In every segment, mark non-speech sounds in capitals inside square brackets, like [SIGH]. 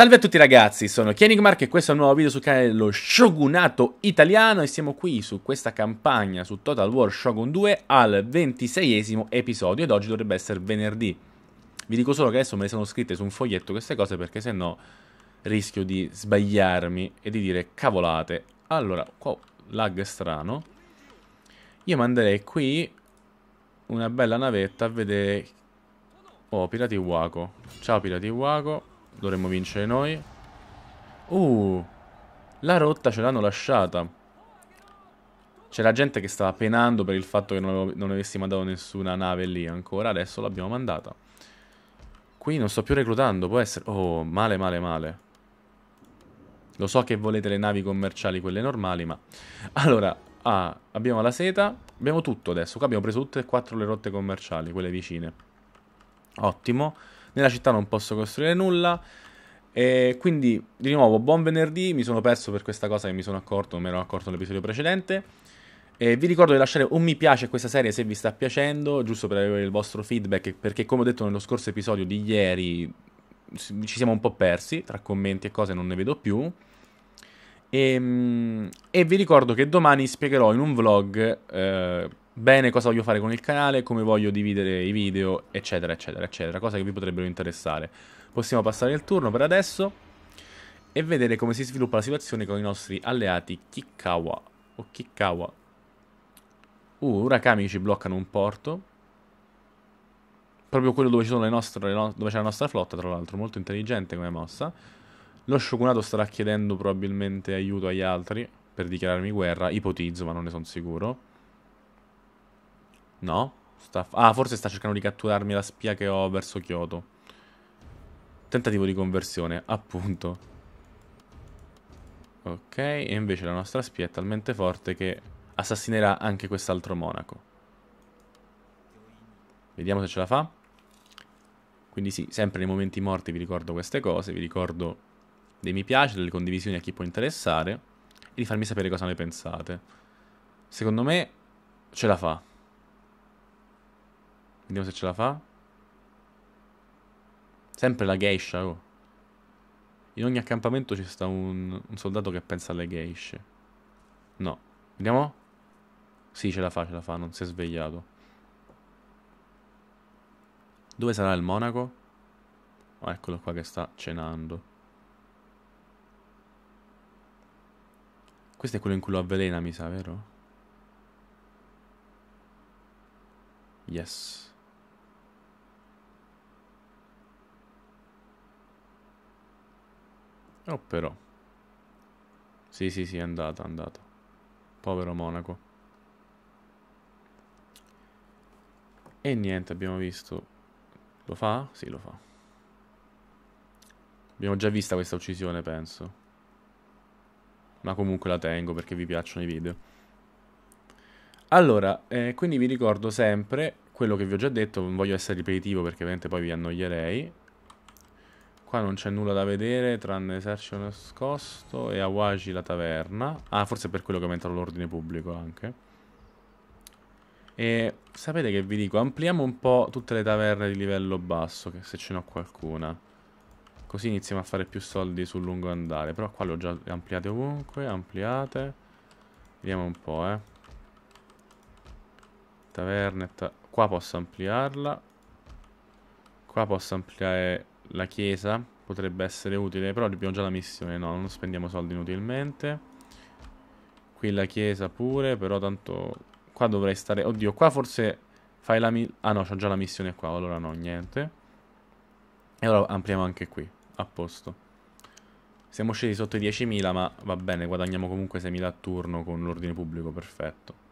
Salve a tutti ragazzi, sono Kienigmark e questo è un nuovo video sul canale dello Shogunato Italiano e siamo qui su questa campagna su Total War Shogun 2 al 26esimo episodio ed oggi dovrebbe essere venerdì. Vi dico solo che adesso me le sono scritte su un foglietto queste cose perché sennò rischio di sbagliarmi e di dire cavolate. Allora, qua lag strano. Io manderei qui una bella navetta a vedere... Oh, Pirati Waco. Ciao Pirati Waco. Dovremmo vincere noi. Uh, la rotta ce l'hanno lasciata. C'era gente che stava penando per il fatto che non, avevo, non avessi mandato nessuna nave lì ancora. Adesso l'abbiamo mandata. Qui non sto più reclutando, può essere... Oh, male, male, male. Lo so che volete le navi commerciali, quelle normali, ma... [LAUGHS] Allora, ah, abbiamo la seta. Abbiamo tutto adesso. Qua abbiamo preso tutte e quattro le rotte commerciali, quelle vicine. Ottimo. Nella città non posso costruire nulla. E quindi, di nuovo, buon venerdì. Mi sono perso per questa cosa che mi sono accorto, non mi ero accorto nell'episodio precedente. E vi ricordo di lasciare un mi piace a questa serie se vi sta piacendo, giusto per avere il vostro feedback, perché come ho detto nello scorso episodio di ieri ci siamo un po' persi, tra commenti e cose non ne vedo più. E, ehm, e vi ricordo che domani spiegherò in un vlog eh, bene cosa voglio fare con il canale, come voglio dividere i video, eccetera, eccetera, eccetera, cose che vi potrebbero interessare. Possiamo passare il turno per adesso e vedere come si sviluppa la situazione con i nostri alleati Kikawa o Kikawa. Uh, Urakami ci bloccano un porto. Proprio quello dove, nostre, dove c'è la nostra flotta, tra l'altro, molto intelligente come mossa. Lo Shogunato starà chiedendo probabilmente aiuto agli altri per dichiararmi guerra, ipotizzo, ma non ne sono sicuro. No? Sta... Ah, forse sta cercando di catturarmi la spia che ho verso Kyoto. Tentativo di conversione, appunto. Ok, e invece la nostra spia è talmente forte che assassinerà anche quest'altro monaco. Vediamo se ce la fa. Quindi sì, sempre nei momenti morti vi ricordo queste cose, vi ricordo dei mi piace, delle condivisioni a chi può interessare e di farmi sapere cosa ne pensate. Secondo me ce la fa. Vediamo se ce la fa. Sempre la geisha, oh. In ogni accampamento ci sta un, un soldato che pensa alle geishe. No. Vediamo? Sì, ce la fa, ce la fa, non si è svegliato. Dove sarà il monaco? Oh, eccolo qua che sta cenando. Questo è quello in cui lo avvelena, mi sa, vero? Yes. Oh però. Sì, sì, sì, è andata, è andata. Povero Monaco. E niente, abbiamo visto. Lo fa? Sì, lo fa. Abbiamo già vista questa uccisione, penso. Ma comunque la tengo perché vi piacciono i video. Allora, eh, quindi vi ricordo sempre quello che vi ho già detto, non voglio essere ripetitivo perché ovviamente poi vi annoierei. Qua non c'è nulla da vedere tranne esercito nascosto e Awaji la taverna. Ah, forse è per quello che aumentano l'ordine pubblico anche. E sapete che vi dico? Ampliamo un po' tutte le taverne di livello basso, se ce n'ho qualcuna. Così iniziamo a fare più soldi sul lungo andare. Però qua le ho già ampliate ovunque, ampliate. Vediamo un po', eh. Taverne, ta qua posso ampliarla. Qua posso ampliare la chiesa potrebbe essere utile, però abbiamo già la missione, no, non spendiamo soldi inutilmente. Qui la chiesa pure, però tanto qua dovrei stare... Oddio, qua forse fai la... Ah no, c'ho già la missione qua, allora no, niente. E allora ampliamo anche qui, a posto. Siamo scesi sotto i 10.000, ma va bene, guadagniamo comunque 6.000 a turno con l'ordine pubblico, perfetto.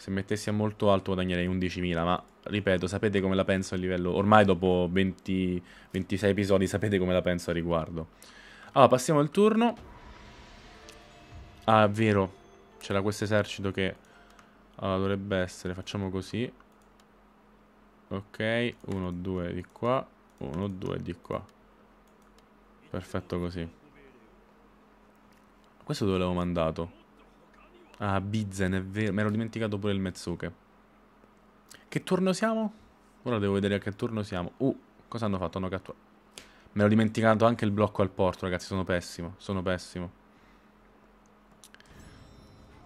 Se mettessi a molto alto guadagnerei 11.000, ma ripeto, sapete come la penso a livello... Ormai dopo 20, 26 episodi sapete come la penso a riguardo. Allora, passiamo al turno. Ah, è vero. C'era questo esercito che... Allora, dovrebbe essere... Facciamo così. Ok, 1, 2 di qua. 1, 2 di qua. Perfetto così. Questo dove l'avevo mandato? Ah, Bizen, è vero. Mi ero dimenticato pure il Metsuke. Che turno siamo? Ora devo vedere a che turno siamo. Uh, cosa hanno fatto? Hanno catturato. Me l'ho dimenticato anche il blocco al porto, ragazzi. Sono pessimo. Sono pessimo.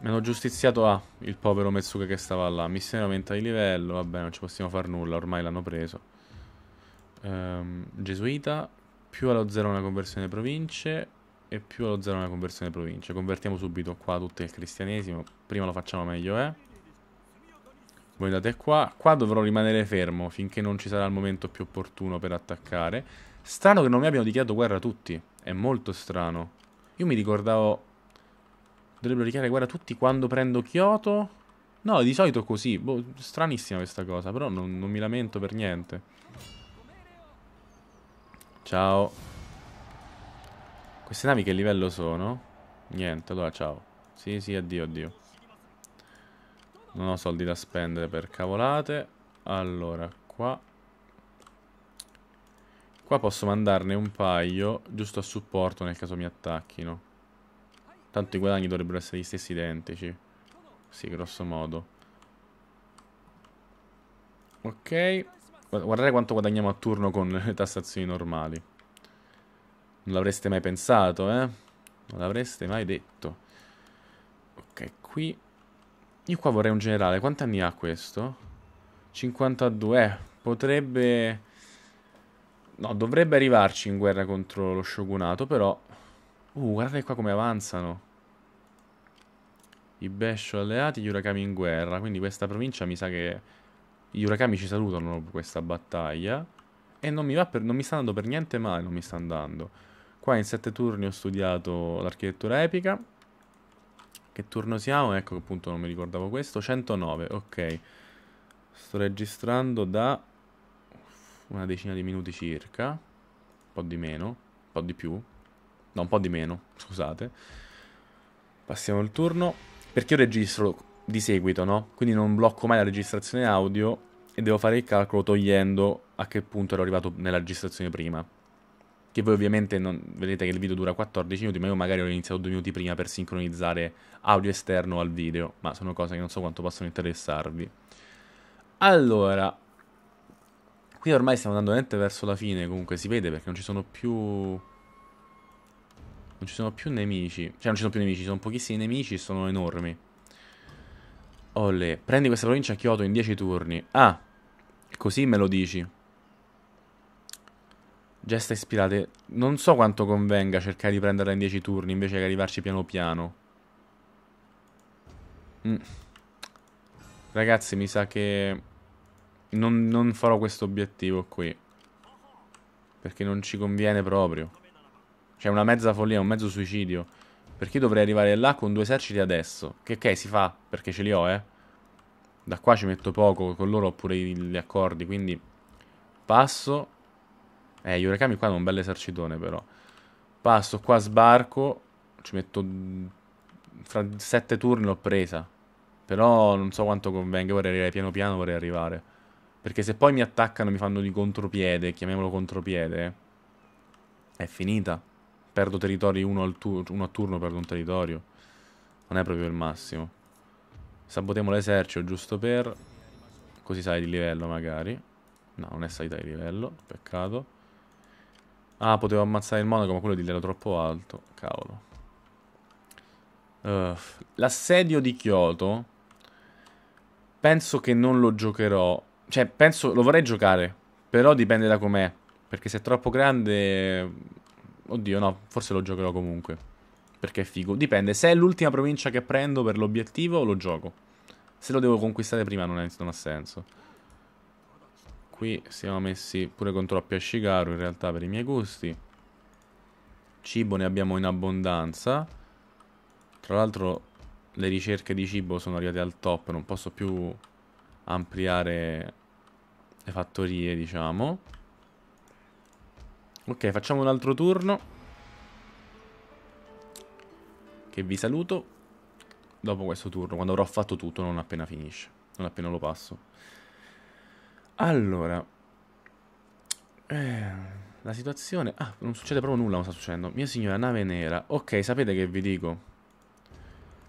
Mi hanno giustiziato a ah, il povero Metsuke che stava là. Missione aumenta di livello. Vabbè, non ci possiamo far nulla. Ormai l'hanno preso. Ehm, gesuita. Più allo zero una conversione province e più allo zero nella conversione provincia. Convertiamo subito qua tutto il cristianesimo. Prima lo facciamo meglio, eh. Voi andate qua. Qua dovrò rimanere fermo finché non ci sarà il momento più opportuno per attaccare. Strano che non mi abbiano dichiarato guerra tutti. È molto strano. Io mi ricordavo... Dovrebbero dichiarare guerra tutti quando prendo Kyoto. No, di solito è così. Boh, stranissima questa cosa, però non, non mi lamento per niente. Ciao. Queste navi che livello sono? Niente, allora ciao. Sì, sì, addio, addio. Non ho soldi da spendere per cavolate. Allora, qua... Qua posso mandarne un paio, giusto a supporto nel caso mi attacchino. Tanto i guadagni dovrebbero essere gli stessi identici. Sì, grosso modo. Ok. Guardate quanto guadagniamo a turno con le tassazioni normali. Non l'avreste mai pensato, eh? Non l'avreste mai detto. Ok, qui... Io qua vorrei un generale. Quanti anni ha questo? 52. Eh, potrebbe... No, dovrebbe arrivarci in guerra contro lo shogunato, però... Uh, guardate qua come avanzano. I Besho alleati, gli Urakami in guerra. Quindi questa provincia mi sa che... Gli Urakami ci salutano dopo questa battaglia. E non mi, per... non mi sta andando per niente male, non mi sta andando. Qua in sette turni ho studiato l'architettura epica. Che turno siamo? Ecco che appunto non mi ricordavo questo. 109, ok. Sto registrando da una decina di minuti circa. Un po' di meno, un po' di più. No, un po' di meno, [LAUGHS] scusate. Passiamo il turno. Perché io registro di seguito, no? Quindi non blocco mai la registrazione audio e devo fare il calcolo togliendo a che punto ero arrivato nella registrazione prima che voi ovviamente non, vedete che il video dura 14 minuti, ma io magari ho iniziato due minuti prima per sincronizzare audio esterno al video, ma sono cose che non so quanto possono interessarvi. Allora, qui ormai stiamo andando veramente verso la fine, comunque si vede perché non ci sono più... Non ci sono più nemici, cioè non ci sono più nemici, ci sono pochissimi nemici e sono enormi. Olle, prendi questa provincia a Kyoto in 10 turni. Ah, così me lo dici. Gesta ispirate. Non so quanto convenga cercare di prenderla in 10 turni invece che arrivarci piano piano. Mm. Ragazzi, mi sa che non, non farò questo obiettivo qui. Perché non ci conviene proprio. Cioè, una mezza follia, un mezzo suicidio. Perché dovrei arrivare là con due eserciti adesso? Che ok, si fa, perché ce li ho, eh. Da qua ci metto poco, con loro ho pure gli accordi, quindi... Passo. Eh, gli uragami qua hanno un bel esercitone però. Passo qua, sbarco. Ci metto... Fra sette turni l'ho presa. Però non so quanto convenga, vorrei arrivare piano piano, vorrei arrivare. Perché se poi mi attaccano mi fanno di contropiede, chiamiamolo contropiede, è finita. Perdo territori uno, al uno a turno, perdo un territorio. Non è proprio il massimo. Sabotiamo l'esercito giusto per... Così sai di livello magari. No, non è salita di livello, peccato. Ah, potevo ammazzare il monaco, ma quello di lì era troppo alto. Cavolo. Uh, l'assedio di Kyoto. Penso che non lo giocherò. Cioè, penso. Lo vorrei giocare. Però dipende da com'è. Perché se è troppo grande. Oddio, no. Forse lo giocherò comunque. Perché è figo. Dipende. Se è l'ultima provincia che prendo per l'obiettivo, lo gioco. Se lo devo conquistare prima, non, è, non ha senso qui siamo messi pure con troppi a in realtà per i miei gusti. Cibo ne abbiamo in abbondanza. Tra l'altro le ricerche di cibo sono arrivate al top, non posso più ampliare le fattorie, diciamo. Ok, facciamo un altro turno. Che vi saluto dopo questo turno, quando avrò fatto tutto, non appena finisce, non appena lo passo. Allora, eh, la situazione... Ah, non succede proprio nulla, non sta succedendo. Mia signora, nave nera. Ok, sapete che vi dico?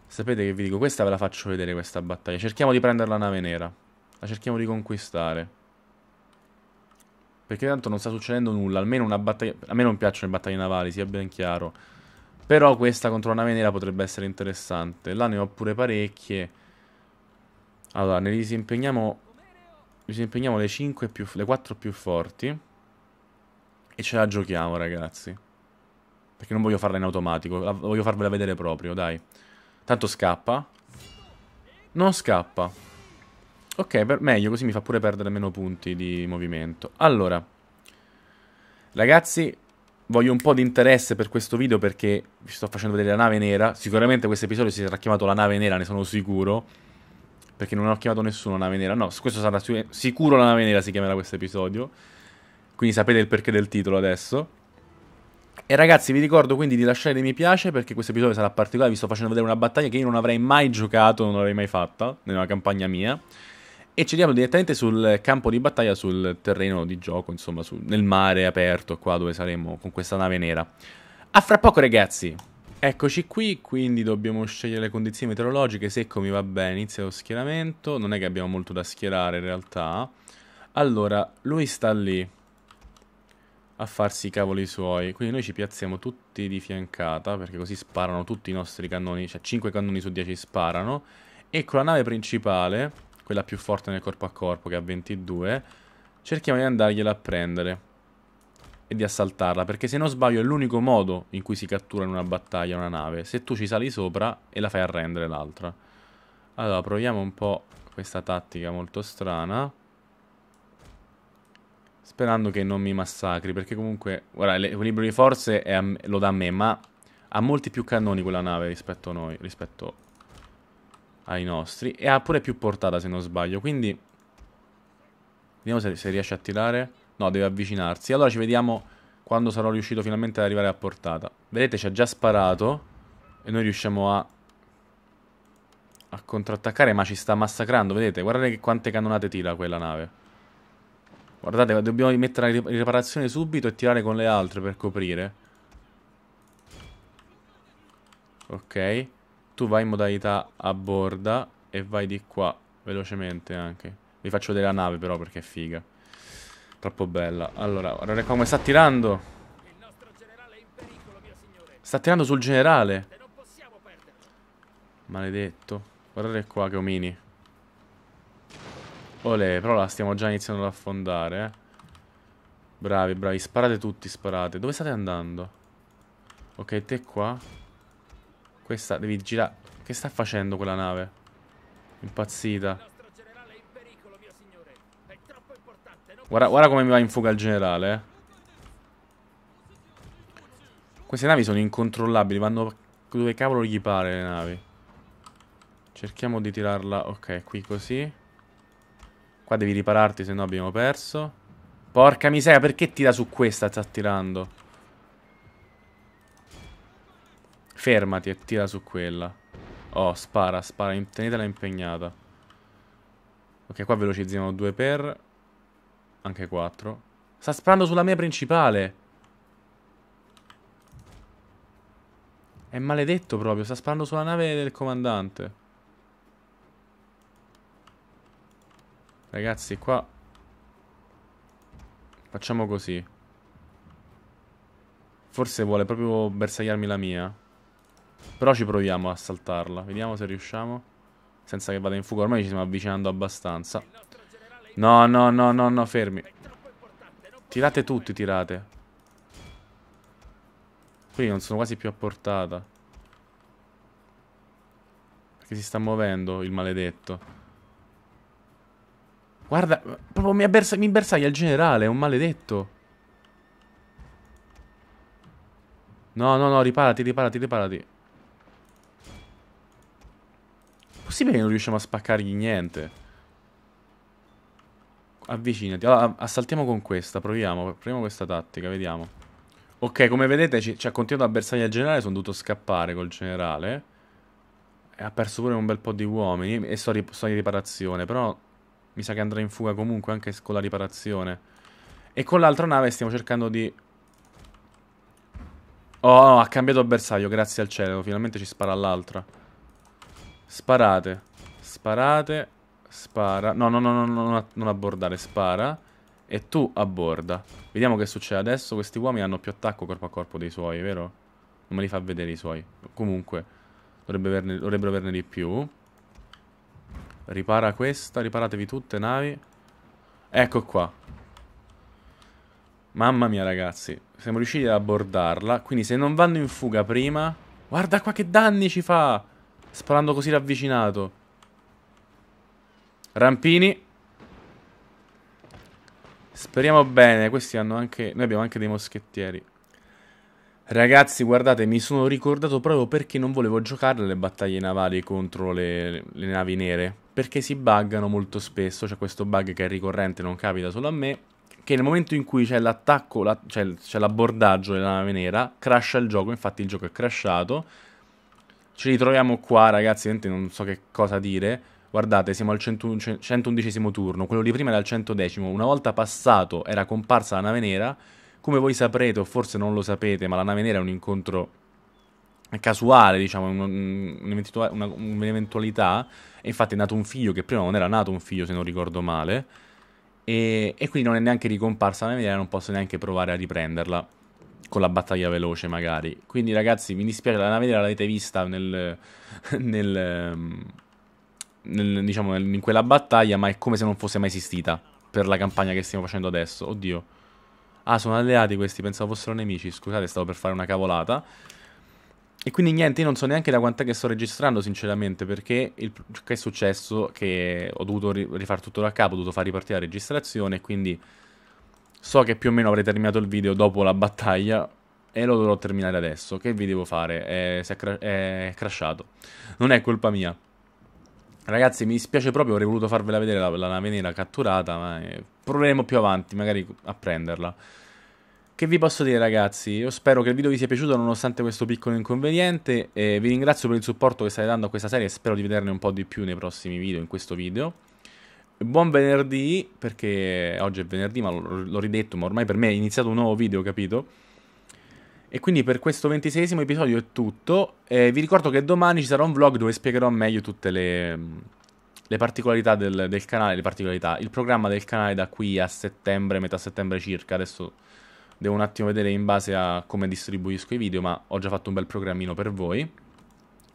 Sapete che vi dico? Questa ve la faccio vedere, questa battaglia. Cerchiamo di prendere la nave nera. La cerchiamo di conquistare. Perché tanto non sta succedendo nulla. Almeno una battaglia. A me non piacciono le battaglie navali, sia ben chiaro. Però questa contro la nave nera potrebbe essere interessante. Là ne ho pure parecchie. Allora, ne disimpegniamo Disimpegniamo le, 5 più, le 4 più forti. E ce la giochiamo, ragazzi. Perché non voglio farla in automatico. voglio farvela vedere proprio, dai. Tanto scappa. Non scappa. Ok, per, meglio, così mi fa pure perdere meno punti di movimento. Allora. Ragazzi, voglio un po' di interesse per questo video perché vi sto facendo vedere la nave nera. Sicuramente questo episodio si sarà chiamato la nave nera, ne sono sicuro. Perché non ho chiamato nessuno nave nera. No, questo sarà sicuro la nave nera si chiamerà questo episodio. Quindi sapete il perché del titolo adesso. E ragazzi vi ricordo quindi di lasciare dei mi piace perché questo episodio sarà particolare, vi sto facendo vedere una battaglia che io non avrei mai giocato, non l'avrei mai fatta nella campagna mia. E ci vediamo direttamente sul campo di battaglia, sul terreno di gioco, insomma, su, nel mare aperto qua dove saremo con questa nave nera. A fra poco ragazzi! Eccoci qui, quindi dobbiamo scegliere le condizioni meteorologiche, secco mi va bene, inizia lo schieramento, non è che abbiamo molto da schierare in realtà. Allora, lui sta lì a farsi i cavoli suoi, quindi noi ci piazziamo tutti di fiancata, perché così sparano tutti i nostri cannoni, cioè 5 cannoni su 10 sparano, e con la nave principale, quella più forte nel corpo a corpo che ha 22, cerchiamo di andargliela a prendere e di assaltarla, perché se non sbaglio è l'unico modo in cui si cattura in una battaglia una nave, se tu ci sali sopra e la fai arrendere l'altra. Allora, proviamo un po' questa tattica molto strana. Sperando che non mi massacri, perché comunque... Guarda, l'equilibrio di forze a, lo dà a me, ma ha molti più cannoni quella nave rispetto a noi, rispetto ai nostri. E ha pure più portata, se non sbaglio, quindi... Vediamo se, se riesce a tirare... No, deve avvicinarsi. Allora ci vediamo quando sarò riuscito finalmente ad arrivare a portata. Vedete, ci ha già sparato. E noi riusciamo a... A contrattaccare, ma ci sta massacrando. Vedete, guardate quante cannonate tira quella nave. Guardate, dobbiamo mettere la riparazione subito e tirare con le altre per coprire. Ok. Tu vai in modalità a borda e vai di qua, velocemente anche. Vi faccio vedere la nave però perché è figa. Troppo bella. Allora, guardate come sta tirando. Sta tirando sul generale. Maledetto. Guardate qua che omini. Olè, però la stiamo già iniziando ad affondare, eh. Bravi, bravi. Sparate tutti, sparate. Dove state andando? Ok, te qua. Questa, devi girare. Che sta facendo quella nave? Impazzita. Guarda, guarda come mi va in fuga il generale. Eh. Queste navi sono incontrollabili, vanno dove cavolo gli pare le navi. Cerchiamo di tirarla, ok, qui così. Qua devi ripararti, se no abbiamo perso. Porca miseria, perché tira su questa? Sta tirando. Fermati e tira su quella. Oh, spara, spara. Tenetela impegnata. Ok, qua velocizziamo due per... Anche 4. Sta sparando sulla mia principale. È maledetto proprio. Sta sparando sulla nave del comandante. Ragazzi, qua... Facciamo così. Forse vuole proprio bersagliarmi la mia. Però ci proviamo a saltarla. Vediamo se riusciamo. Senza che vada in fuga. Ormai ci stiamo avvicinando abbastanza. No, no, no, no, no, fermi. Tirate tutti, tirate. Qui non sono quasi più a portata. Perché si sta muovendo il maledetto. Guarda, proprio mi, bersa mi bersaglia il generale, è un maledetto. No, no, no, riparati, riparati, riparati. Possibile che non riusciamo a spaccargli niente? Avvicinati. Allora, assaltiamo con questa. Proviamo. Proviamo questa tattica. Vediamo. Ok, come vedete ci, ci ha continuato a bersagliare generale. Sono dovuto scappare col generale. E ha perso pure un bel po' di uomini. E sto, ri sto in riparazione. Però mi sa che andrà in fuga comunque anche con la riparazione. E con l'altra nave stiamo cercando di... Oh, no, oh, ha cambiato bersaglio. Grazie al cielo. Finalmente ci spara all'altra. Sparate. Sparate. Spara. No, no, no, no, non abbordare. Spara. E tu abborda. Vediamo che succede adesso. Questi uomini hanno più attacco corpo a corpo dei suoi, vero? Non me li fa vedere i suoi. Comunque, dovrebbero averne di più. Ripara questa. Riparatevi tutte, navi. Ecco qua. Mamma mia, ragazzi. Siamo riusciti ad abbordarla. Quindi se non vanno in fuga prima... Guarda qua che danni ci fa! Sparando così ravvicinato. Rampini. Speriamo bene. Questi hanno anche... Noi abbiamo anche dei moschettieri. Ragazzi, guardate, mi sono ricordato proprio perché non volevo giocare le battaglie navali contro le, le navi nere. Perché si buggano molto spesso. C'è questo bug che è ricorrente, non capita solo a me. Che nel momento in cui c'è l'attacco, la, c'è l'abbordaggio della nave nera, crasha il gioco. Infatti il gioco è crashato. Ci ritroviamo qua, ragazzi, non so che cosa dire Guardate, siamo al 111 turno, quello di prima era al 110. Una volta passato era comparsa la nave nera. Come voi saprete, o forse non lo sapete, ma la nave nera è un incontro casuale, diciamo, un'eventualità, una, E infatti è nato un figlio che prima non era nato un figlio, se non ricordo male. E, e quindi non è neanche ricomparsa la nave nera, non posso neanche provare a riprenderla con la battaglia veloce magari. Quindi ragazzi, mi dispiace, la nave nera l'avete vista nel, nel ehm, nel, diciamo, in quella battaglia, ma è come se non fosse mai esistita per la campagna che stiamo facendo adesso. Oddio. Ah, sono alleati questi, pensavo fossero nemici. Scusate, stavo per fare una cavolata. E quindi niente, io non so neanche da quant'è che sto registrando, sinceramente, perché il, che è successo che ho dovuto ri rifare tutto da capo, ho dovuto far ripartire la registrazione, quindi so che più o meno avrei terminato il video dopo la battaglia e lo dovrò terminare adesso. Che vi devo fare? Eh, è, cra è crashato. Non è colpa mia. Ragazzi, mi dispiace proprio, avrei voluto farvela vedere la, la nave nera catturata, ma eh, proveremo più avanti, magari a prenderla. Che vi posso dire ragazzi? Io spero che il video vi sia piaciuto nonostante questo piccolo inconveniente e vi ringrazio per il supporto che state dando a questa serie e spero di vederne un po' di più nei prossimi video, in questo video. Buon venerdì, perché oggi è venerdì ma l'ho ridetto, ma ormai per me è iniziato un nuovo video, capito? E quindi per questo ventiseiesimo episodio è tutto. Eh, vi ricordo che domani ci sarà un vlog dove spiegherò meglio tutte le, mm, le particolarità del, del canale, particolarità, il programma del canale da qui a settembre, metà settembre circa. Adesso devo un attimo vedere in base a come distribuisco i video, ma ho già fatto un bel programmino per voi.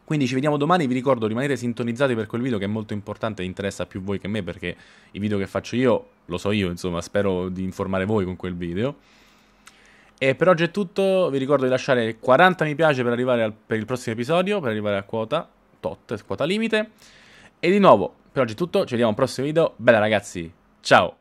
Quindi ci vediamo domani, vi ricordo rimanete sintonizzati per quel video che è molto importante e interessa più voi che me perché i video che faccio io, lo so io, insomma, spero di informare voi con quel video. E per oggi è tutto, vi ricordo di lasciare 40 mi piace per arrivare al, per il prossimo episodio, per arrivare a quota tot, quota limite. E di nuovo, per oggi è tutto, ci vediamo al prossimo video. Bella ragazzi, ciao!